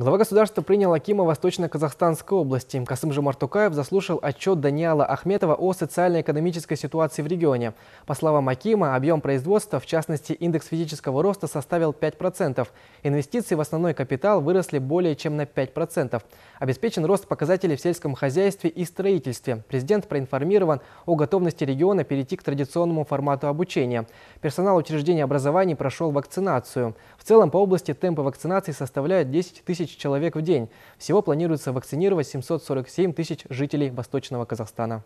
Глава государства принял Акима Восточно-Казахстанской области. Касым Жамартукаев заслушал отчет Даниала Ахметова о социально-экономической ситуации в регионе. По словам Акима, объем производства, в частности индекс физического роста, составил 5%. Инвестиции в основной капитал выросли более чем на 5%. Обеспечен рост показателей в сельском хозяйстве и строительстве. Президент проинформирован о готовности региона перейти к традиционному формату обучения. Персонал учреждений образования прошел вакцинацию. В целом по области темпы вакцинации составляют 10 тысяч тысяч человек в день. Всего планируется вакцинировать 747 тысяч жителей Восточного Казахстана.